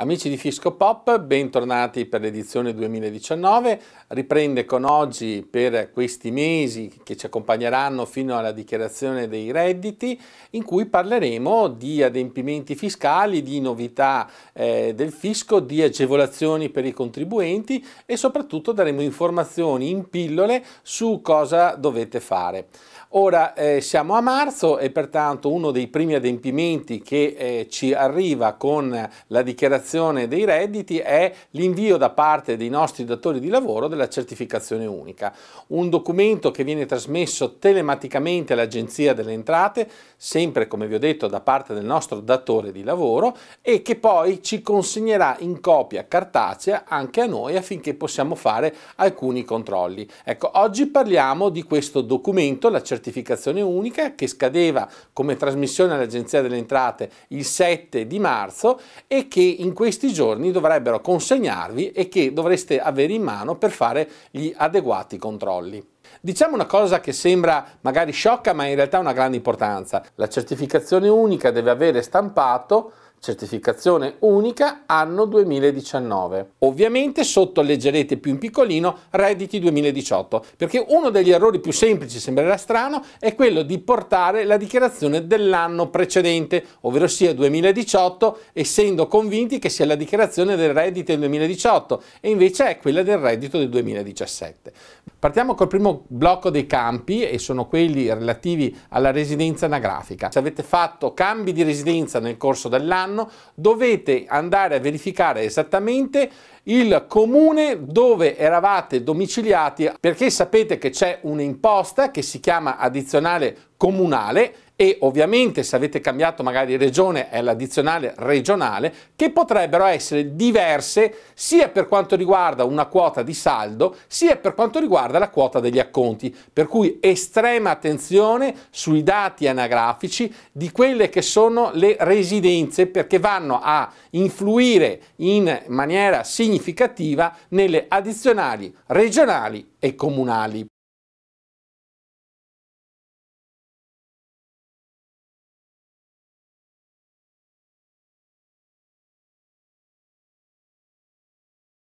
Amici di Fisco Pop, bentornati per l'edizione 2019. Riprende con oggi per questi mesi che ci accompagneranno fino alla dichiarazione dei redditi, in cui parleremo di adempimenti fiscali, di novità eh, del fisco, di agevolazioni per i contribuenti e soprattutto daremo informazioni in pillole su cosa dovete fare. Ora eh, siamo a marzo e pertanto uno dei primi adempimenti che eh, ci arriva con la dichiarazione certificazione dei redditi è l'invio da parte dei nostri datori di lavoro della certificazione unica, un documento che viene trasmesso telematicamente all'Agenzia delle Entrate, sempre come vi ho detto da parte del nostro datore di lavoro e che poi ci consegnerà in copia cartacea anche a noi affinché possiamo fare alcuni controlli. Ecco, oggi parliamo di questo documento, la certificazione unica, che scadeva come trasmissione all'Agenzia delle Entrate il 7 di marzo e che in questi giorni dovrebbero consegnarvi e che dovreste avere in mano per fare gli adeguati controlli. Diciamo una cosa che sembra magari sciocca ma in realtà ha una grande importanza. La certificazione unica deve avere stampato certificazione unica anno 2019. Ovviamente sotto leggerete più in piccolino redditi 2018, perché uno degli errori più semplici, sembrerà strano, è quello di portare la dichiarazione dell'anno precedente, ovvero sia 2018, essendo convinti che sia la dichiarazione del reddito del 2018 e invece è quella del reddito del 2017. Partiamo col primo blocco dei campi e sono quelli relativi alla residenza anagrafica. Se avete fatto cambi di residenza nel corso dell'anno, anno, dovete andare a verificare esattamente il comune dove eravate domiciliati perché sapete che c'è un'imposta che si chiama addizionale comunale e ovviamente se avete cambiato magari regione è l'addizionale regionale che potrebbero essere diverse sia per quanto riguarda una quota di saldo sia per quanto riguarda la quota degli acconti per cui estrema attenzione sui dati anagrafici di quelle che sono le residenze perché vanno a influire in maniera significativa nelle addizionali regionali e comunali